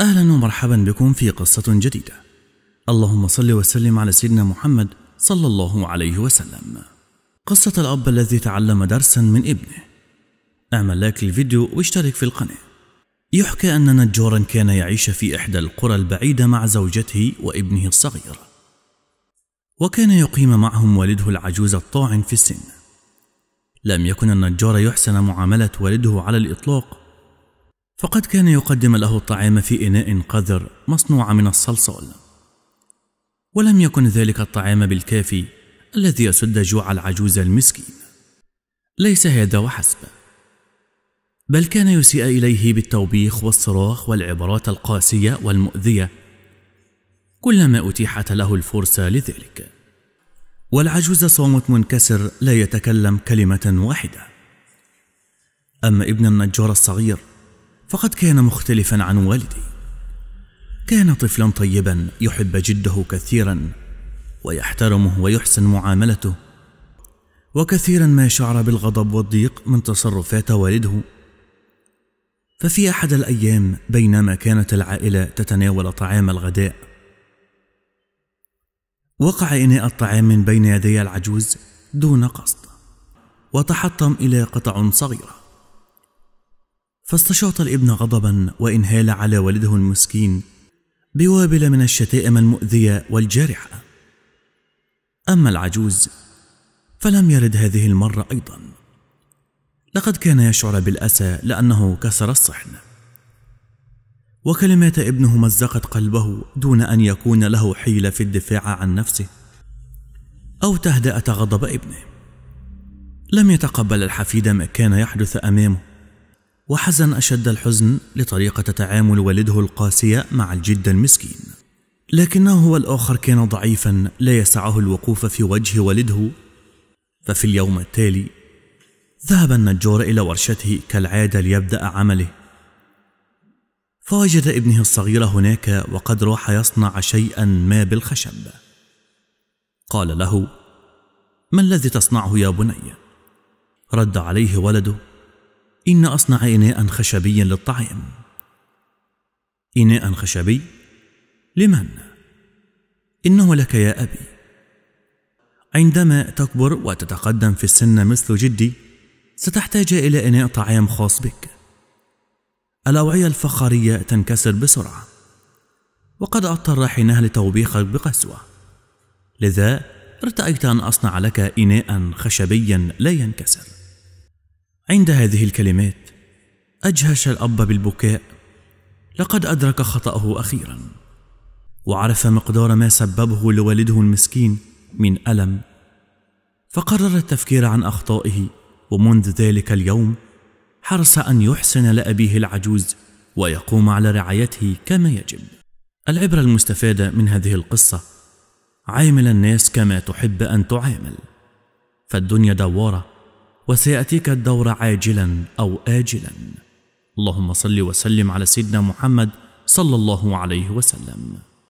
أهلا ومرحبا بكم في قصة جديدة اللهم صل وسلم على سيدنا محمد صلى الله عليه وسلم قصة الأب الذي تعلم درسا من ابنه اعمل لايك للفيديو واشترك في القناة يحكى أن نجارا كان يعيش في إحدى القرى البعيدة مع زوجته وابنه الصغير وكان يقيم معهم والده العجوز الطاعن في السن لم يكن النجار يحسن معاملة والده على الإطلاق فقد كان يقدم له الطعام في إناء قذر مصنوع من الصلصال ولم يكن ذلك الطعام بالكافي الذي يسد جوع العجوز المسكين ليس هذا وحسب بل كان يسيء إليه بالتوبيخ والصراخ والعبارات القاسية والمؤذية كلما أتيحت له الفرصة لذلك والعجوز صامت منكسر لا يتكلم كلمة واحدة أما ابن النجار الصغير فقد كان مختلفا عن والدي كان طفلا طيبا يحب جده كثيرا ويحترمه ويحسن معاملته وكثيرا ما شعر بالغضب والضيق من تصرفات والده ففي احد الايام بينما كانت العائله تتناول طعام الغداء وقع اناء الطعام من بين يدي العجوز دون قصد وتحطم الى قطع صغيره فاستشاط الابن غضبا وانهال على والده المسكين بوابل من الشتائم المؤذيه والجارحه اما العجوز فلم يرد هذه المره ايضا لقد كان يشعر بالاسى لانه كسر الصحن وكلمات ابنه مزقت قلبه دون ان يكون له حيله في الدفاع عن نفسه او تهدأة غضب ابنه لم يتقبل الحفيد ما كان يحدث امامه وحزن أشد الحزن لطريقة تعامل والده القاسية مع الجد المسكين لكنه هو الآخر كان ضعيفا لا يسعه الوقوف في وجه والده ففي اليوم التالي ذهب النجار إلى ورشته كالعادة ليبدأ عمله فوجد ابنه الصغير هناك وقد راح يصنع شيئا ما بالخشب قال له ما الذي تصنعه يا بني رد عليه ولده إن أصنع إناء خشبيا للطعام إناء خشبي لمن؟ إنه لك يا أبي عندما تكبر وتتقدم في السن مثل جدي ستحتاج إلى إناء طعام خاص بك الأوعية الفخارية تنكسر بسرعة وقد أضطر حينها لتوبيخك بقسوة لذا ارتأيت أن أصنع لك إناء خشبيا لا ينكسر عند هذه الكلمات اجهش الاب بالبكاء لقد ادرك خطاه اخيرا وعرف مقدار ما سببه لوالده المسكين من الم فقرر التفكير عن اخطائه ومنذ ذلك اليوم حرص ان يحسن لابيه العجوز ويقوم على رعايته كما يجب العبره المستفاده من هذه القصه عامل الناس كما تحب ان تعامل فالدنيا دواره وسياتيك الدور عاجلا او اجلا اللهم صل وسلم على سيدنا محمد صلى الله عليه وسلم